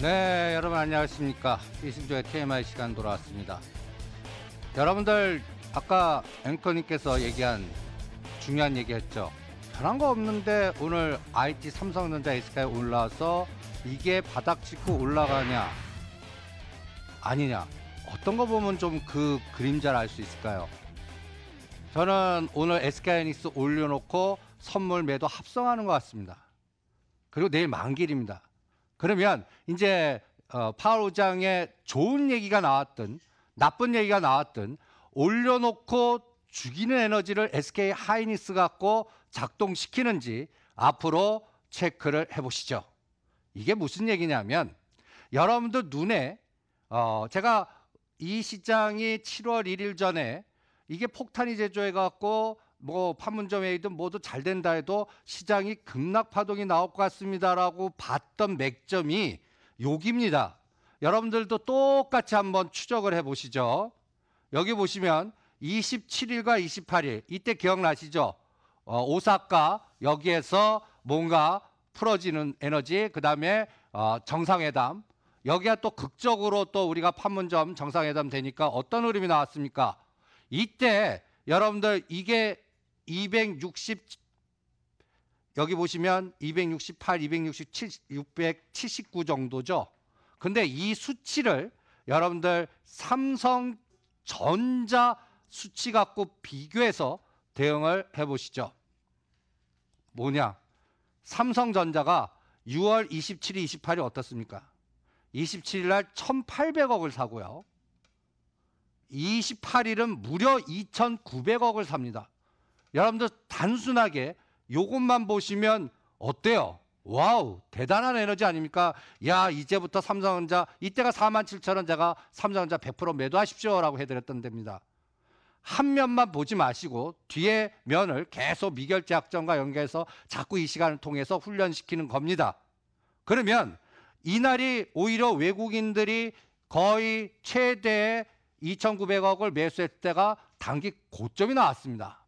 네, 여러분 안녕하십니까. 이승조의 TMI 시간 돌아왔습니다. 여러분들 아까 앵커님께서 얘기한 중요한 얘기했죠. 변한 거 없는데 오늘 IT 삼성전자 SK에 올라와서 이게 바닥 찍고 올라가냐 아니냐 어떤 거 보면 좀 그 그림자를 알 수 있을까요? 저는 오늘 SK하이닉스 올려놓고 선물 매도 합성하는 것 같습니다. 그리고 내일 만길입니다. 그러면 이제 어, 파울장에 좋은 얘기가 나왔든 나쁜 얘기가 나왔든 올려놓고 죽이는 에너지를 SK 하이닉스 갖고 작동시키는지 앞으로 체크를 해보시죠. 이게 무슨 얘기냐면 여러분들 눈에 어, 제가 이 시장이 7월 1일 전에 이게 폭탄이 제조해 갖고 뭐판문점에의든 모두 잘 된다 해도 시장이 급락 파동이 나올 것 같습니다라고 봤던 맥점이 여기입니다. 여러분들도 똑같이 한번 추적을 해 보시죠. 여기 보시면 27일과 28일 이때 기억나시죠? 어, 오사카 여기에서 뭔가 풀어지는 에너지 그다음에 어, 정상회담 여기가 또 극적으로 또 우리가 판문점 정상회담 되니까 어떤 흐름이 나왔습니까? 이때 여러분들 이게 260 여기 보시면 268, 267, 679 정도죠. 근데 이 수치를 여러분들 삼성전자 수치 갖고 비교해서 대응을 해 보시죠. 뭐냐? 삼성전자가 6월 27일, 28일 어떻습니까? 27일 날 1,800억을 사고요. 28일은 무려 2,900억을 삽니다. 여러분들 단순하게 요것만 보시면 어때요? 와우 대단한 에너지 아닙니까? 야 이제부터 삼성전자 이때가 4만 7천 원 제가 삼성전자 100% 매도하십시오라고 해드렸던 데입니다. 한 면만 보지 마시고 뒤에 면을 계속 미결제 약정과 연계해서 자꾸 이 시간을 통해서 훈련시키는 겁니다. 그러면 이날이 오히려 외국인들이 거의 최대 2,900억을 매수했을 때가 단기 고점이 나왔습니다.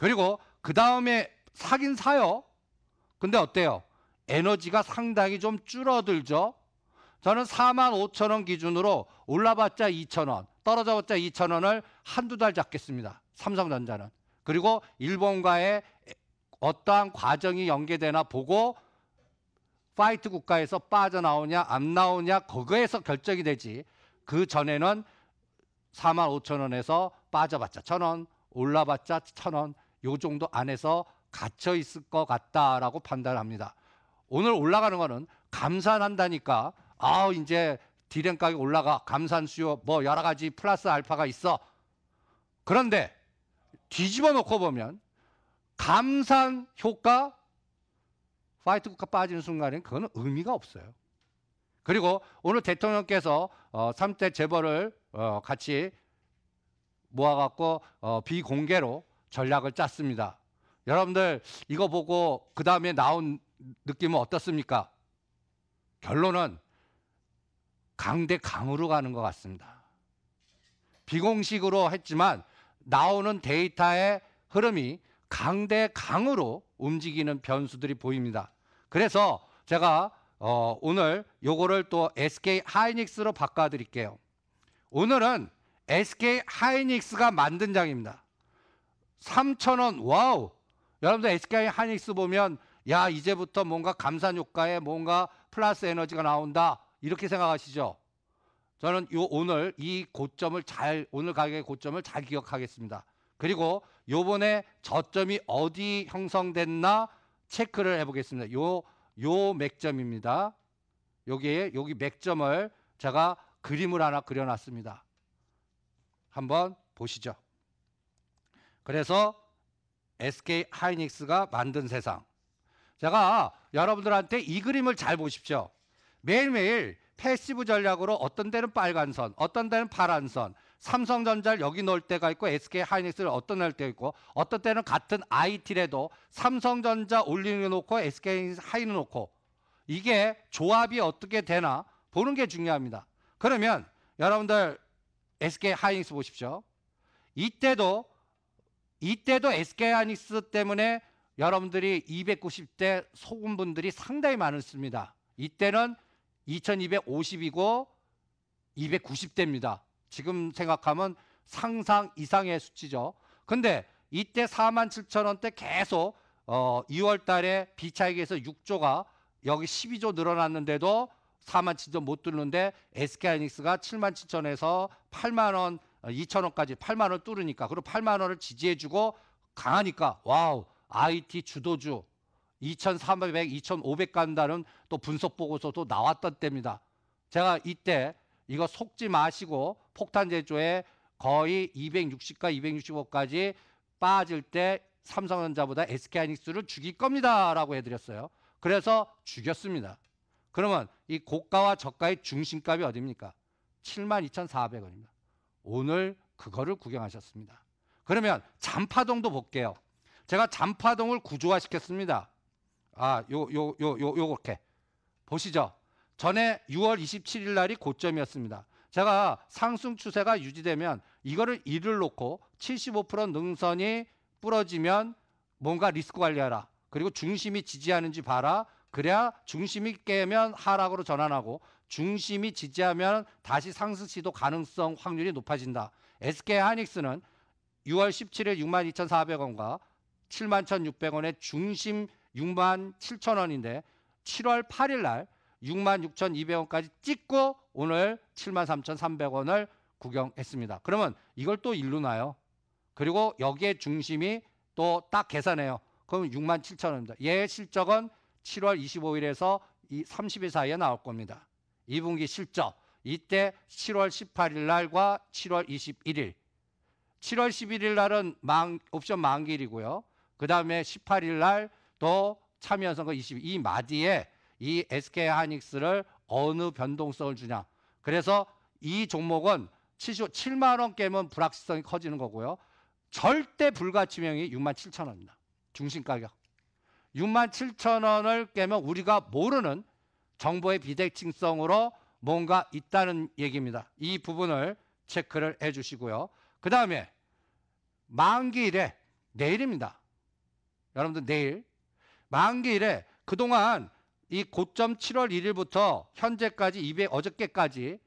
그리고 그 다음에 사긴 사요. 근데 어때요? 에너지가 상당히 좀 줄어들죠. 저는 4만 5천 원 기준으로 올라봤자 2천 원, 떨어져봤자 2천 원을 한두 달 잡겠습니다. 삼성전자는. 그리고 일본과의 어떠한 과정이 연계되나 보고 파이트 국가에서 빠져나오냐 안 나오냐 그거에서 결정이 되지 그 전에는 4만 5천 원에서 빠져봤자 천 원, 올라봤자 천 원, 요 정도 안에서 갇혀 있을 것 같다라고 판단합니다. 오늘 올라가는 거는 감산한다니까 아 이제 디램 가격 올라가 감산 수요 뭐 여러 가지 플러스 알파가 있어. 그런데 뒤집어 놓고 보면 감산 효과 파이트 국가 빠지는 순간엔 그거는 의미가 없어요. 그리고 오늘 대통령께서 어, 3대 재벌을 어, 같이 모아갖고 어, 비공개로 전략을 짰습니다. 여러분들 이거 보고 그 다음에 나온 느낌은 어떻습니까? 결론은 강대 강으로 가는 것 같습니다. 비공식으로 했지만 나오는 데이터의 흐름이 강대 강으로 움직이는 변수들이 보입니다. 그래서 제가 어, 오늘 요거를 또 SK 하이닉스로 바꿔드릴게요. 오늘은 SK 하이닉스가 만든 장입니다. 3천원 와우. 여러분들 SK 하닉스 보면 야, 이제부터 뭔가 감산 효과에 뭔가 플러스 에너지가 나온다. 이렇게 생각하시죠? 저는 요 오늘 이 고점을 잘 오늘 가격의 고점을 잘 기억하겠습니다. 그리고 요번에 저점이 어디 형성됐나 체크를 해 보겠습니다. 요 요 맥점입니다. 여기에 여기 맥점을 제가 그림을 하나 그려 놨습니다. 한번 보시죠. 그래서 SK 하이닉스가 만든 세상. 제가 여러분들한테 이 그림을 잘 보십시오. 매일매일 패시브 전략으로 어떤 데는 빨간 선, 어떤 데는 파란 선, 삼성전자를 여기 넣을 때가 있고 SK 하이닉스를 어떤 날 때가 있고 어떤 때는 같은 IT라도 삼성전자 올리는 놓고 SK 하이는 놓고 이게 조합이 어떻게 되나 보는 게 중요합니다. 그러면 여러분들 SK 하이닉스 보십시오. 이때도 이때도 SK 하이닉스 때문에 여러분들이 290대 소금 분들이 상당히 많습니다. 았 이때는 2250이고 290대입니다. 지금 생각하면 상상 이상의 수치죠. 근데 이때 4 7 0 0 0 원대 계속 어 2월 달에 비차익에서 6조가 여기 12조 늘어났는데도 4만 7천 못 뚫는데 SK하이닉스가 7만 7천에서 8만 원 2천원까지 8만원 뚫으니까 그리고 8만원을 지지해주고 강하니까 와우 IT 주도주 2,300, 2,500 간다는 또 분석 보고서도 나왔던 때입니다. 제가 이때 이거 속지 마시고 폭탄 제조에 거의 260과 265까지 빠질 때 삼성전자보다 SK하이닉스를 죽일 겁니다라고 해드렸어요. 그래서 죽였습니다. 그러면 이 고가와 저가의 중심값이 어딥니까? 72,400원입니다. 오늘 그거를 구경하셨습니다. 그러면 잔파동도 볼게요. 제가 잔파동을 구조화 시켰습니다. 아, 요, 요, 요, 요, 요렇게. 보시죠. 전에 6월 27일 날이 고점이었습니다. 제가 상승 추세가 유지되면 이거를 1을 놓고 75% 능선이 부러지면 뭔가 리스크 관리하라. 그리고 중심이 지지하는지 봐라. 그래야 중심이 깨면 하락으로 전환하고 중심이 지지하면 다시 상승시도 가능성 확률이 높아진다. SK 하이닉스는 6월 17일 62,400원과 71,600원의 중심 67,000원인데 7월 8일 날 66,200원까지 찍고 오늘 73,300원을 구경했습니다. 그러면 이걸 또이루 나요. 그리고 여기에 중심이 또 딱 계산해요. 그럼 67,000원입니다. 얘 실적은 7월 25일에서 이 30일 사이에 나올 겁니다. 2분기 실적 이때 7월 18일 날과 7월 21일 7월 11일 날은 망, 옵션 만기일이고요 그 다음에 18일 날 또 참여선거 22 마디에 이 SK 하이닉스를 어느 변동성을 주냐 그래서 이 종목은 7만 원 깨면 불확실성이 커지는 거고요 절대 불가침형이 6만 7천 원입니다 중심 가격 6만 7천 원을 깨면 우리가 모르는 정보의 비대칭성으로 뭔가 있다는 얘기입니다. 이 부분을 체크를 해 주시고요. 그 다음에 만기일에 내일입니다. 여러분들 내일 만기일에 그동안 이 고점 7월 1일부터 현재까지 200 어저께까지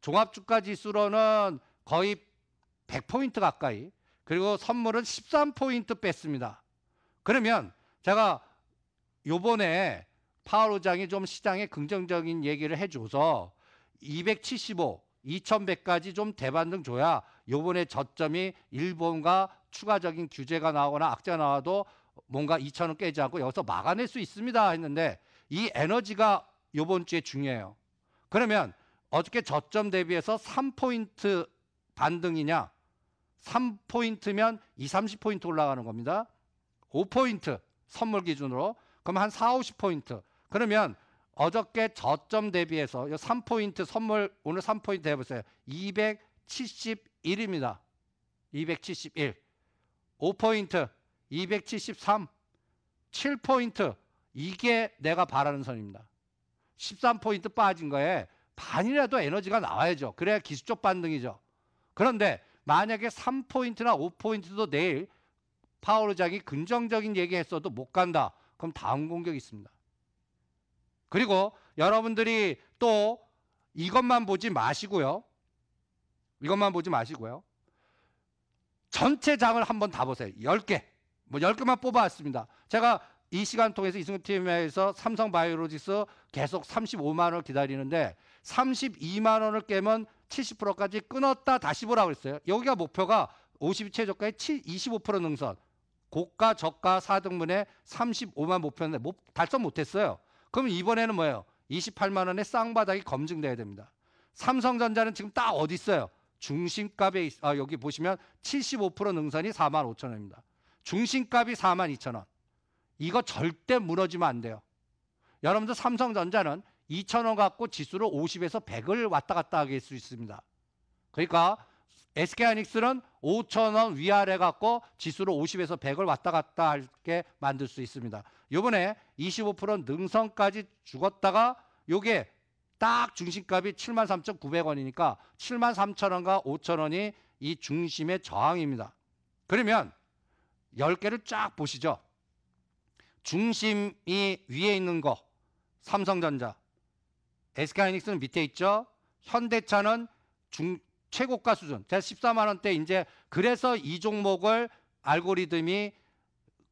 종합주가 지수로는 거의 100포인트 가까이 그리고 선물은 13포인트 뺐습니다. 그러면 제가 요번에 파월 의장이 좀 시장에 긍정적인 얘기를 해줘서 275, 2100까지 좀 대반등 줘야 요번에 저점이 일본과 추가적인 규제가 나오거나 악재가 나와도 뭔가 2천원 깨지 않고 여기서 막아낼 수 있습니다 했는데 이 에너지가 요번 주에 중요해요. 그러면 어저께 저점 대비해서 3포인트 반등이냐 3포인트면 2, 30포인트 올라가는 겁니다. 5포인트 선물 기준으로 그럼 한 4, 50포인트 그러면 어저께 저점 대비해서 3포인트 선물 오늘 3포인트 해보세요. 271입니다. 271. 5포인트 273. 7포인트 이게 내가 바라는 선입니다. 13포인트 빠진 거에 반이라도 에너지가 나와야죠. 그래야 기술적 반등이죠. 그런데 만약에 3포인트나 5포인트도 내일 파워로장이 긍정적인 얘기했어도 못 간다. 그럼 다음 공격이 있습니다. 그리고 여러분들이 또 이것만 보지 마시고요. 이것만 보지 마시고요. 전체 장을 한번 다 보세요. 10개. 뭐 10개만 뽑아왔습니다. 제가 이 시간 통해서 이승엽 팀에서 삼성 바이오로직스 계속 35만 원 기다리는데 32만 원을 깨면 70%까지 끊었다 다시 보라고 했어요. 여기가 목표가 50 최저가의 25% 능선. 고가, 저가 4등분에 35만 목표인데 달성 못했어요. 그럼 이번에는 뭐예요? 28만 원의 쌍바닥이 검증돼야 됩니다. 삼성전자는 지금 딱 어디 있어요? 중심값에 있, 아, 여기 보시면 75% 능선이 4만 5천 원입니다. 중심값이 4만 2천 원. 이거 절대 무너지면 안 돼요. 여러분들 삼성전자는 2천 원 갖고 지수를 50에서 100을 왔다 갔다 하게 할수 있습니다. 그러니까 SK 하이닉스는 5천 원 위아래 갖고 지수로 50에서 100을 왔다 갔다 할게 만들 수 있습니다. 요번에 25% 능선까지 죽었다가 요게 딱 중심값이 73,900원이니까 73,000원과 5,000원이 이 중심의 저항입니다. 그러면 10개를 쫙 보시죠. 중심이 위에 있는 거 삼성전자, SK하이닉스는 밑에 있죠. 현대차는 중, 최고가 수준. 제가 14만 원대 이제 그래서 이 종목을 알고리즘이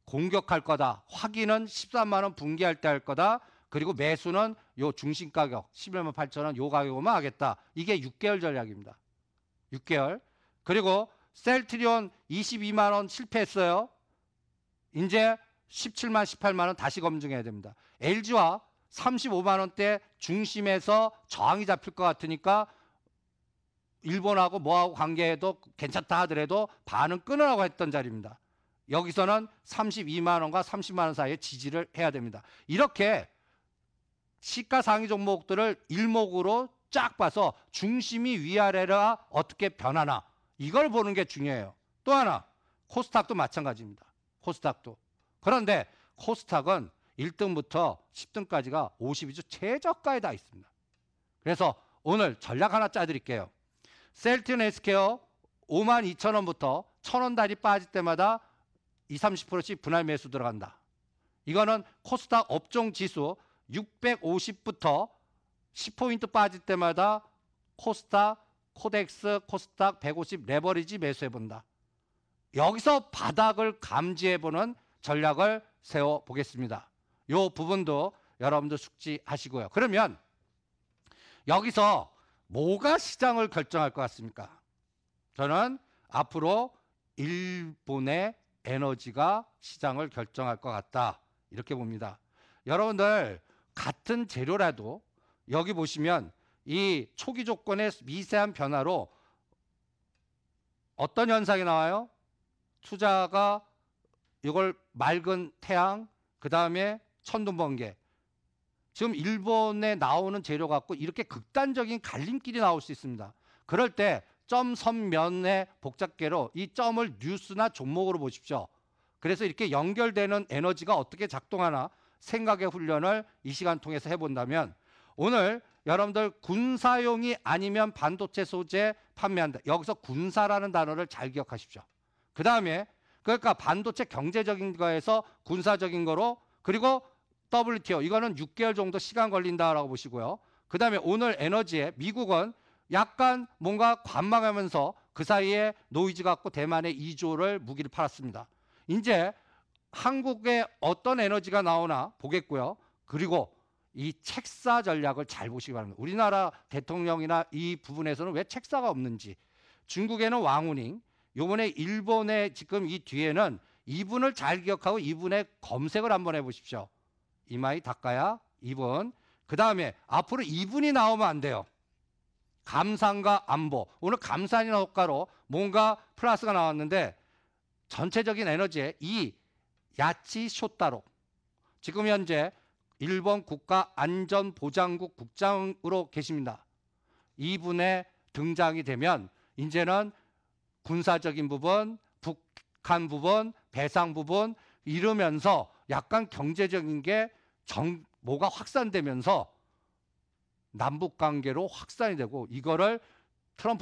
공격할 거다. 확인은 1 4만원 분기할 때 할 거다. 그리고 매수는 요 중심 가격 11만 8천 원요 가격으로만 하겠다. 이게 6개월 전략입니다. 6개월. 그리고 셀트리온 22만 원 실패했어요. 이제 17만 18만 원 다시 검증해야 됩니다. LG와 35만 원대 중심에서 저항이 잡힐 것 같으니까 일본하고 뭐하고 관계해도 괜찮다 하더라도 반은 끊으라고 했던 자리입니다. 여기서는 32만 원과 30만 원 사이에 지지를 해야 됩니다. 이렇게 시가 상위 종목들을 일목으로 쫙 봐서 중심이 위아래라 어떻게 변하나 이걸 보는 게 중요해요. 또 하나 코스닥도 마찬가지입니다. 코스닥도 그런데 코스닥은 1등부터 10등까지가 52주 최저가에 다 있습니다. 그래서 오늘 전략 하나 짜드릴게요. 셀틴 헬스케어 5만 2천 원부터 천원 단위 빠질 때마다 20, 30%씩 분할 매수 들어간다. 이거는 코스닥 업종 지수 650부터 10포인트 빠질 때마다 코스닥, 코덱스, 코스닥 150 레버리지 매수해본다. 여기서 바닥을 감지해보는 전략을 세워보겠습니다. 이 부분도 여러분들 숙지하시고요. 그러면 여기서 뭐가 시장을 결정할 것 같습니까? 저는 앞으로 일본의 에너지가 시장을 결정할 것 같다. 이렇게 봅니다. 여러분들 같은 재료라도 여기 보시면 이 초기 조건의 미세한 변화로 어떤 현상이 나와요? 투자가 이걸 맑은 태양, 그 다음에 천둥번개 지금 일본에 나오는 재료 갖고 이렇게 극단적인 갈림길이 나올 수 있습니다. 그럴 때 점, 선, 면의 복잡계로 이 점을 뉴스나 종목으로 보십시오. 그래서 이렇게 연결되는 에너지가 어떻게 작동하나 생각의 훈련을 이 시간 통해서 해본다면 오늘 여러분들 군사용이 아니면 반도체 소재 판매한다. 여기서 군사라는 단어를 잘 기억하십시오. 그 다음에 그러니까 반도체 경제적인 거에서 군사적인 거로 그리고 WTO 이거는 6개월 정도 시간 걸린다라고 보시고요. 그 다음에 오늘 에너지에 미국은 약간 뭔가 관망하면서 그 사이에 노이즈 갖고 대만의 2조를 무기를 팔았습니다. 이제 한국에 어떤 에너지가 나오나 보겠고요. 그리고 이 책사 전략을 잘 보시기 바랍니다. 우리나라 대통령이나 이 부분에서는 왜 책사가 없는지 중국에는 왕우닝, 요번에 일본의 지금 이 뒤에는 이분을 잘 기억하고 이분의 검색을 한번 해보십시오. 이마에 닦아야 2분. 그 다음에 앞으로 2분이 나오면 안 돼요. 감상과 안보. 오늘 감산이나 효과로 뭔가 플러스가 나왔는데 전체적인 에너지에 2. 야치 쇼따로 지금 현재 일본 국가안전보장국 국장으로 계십니다. 2분의 등장이 되면 이제는 군사적인 부분, 북한 부분, 배상 부분 이러면서 약간 경제적인 게 정보가 확산되면서 남북 관계로 확산이 되고 이거를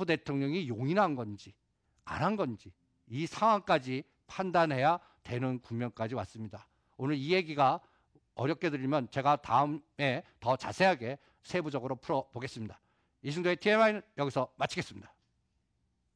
트럼프 대통령이 용인한 건지 안 한 건지 이 상황까지 판단해야 되는 국면까지 왔습니다. 오늘 이 얘기가 어렵게 들리면 제가 다음에 더 자세하게 세부적으로 풀어보겠습니다. 이승도의 TMI는 여기서 마치겠습니다.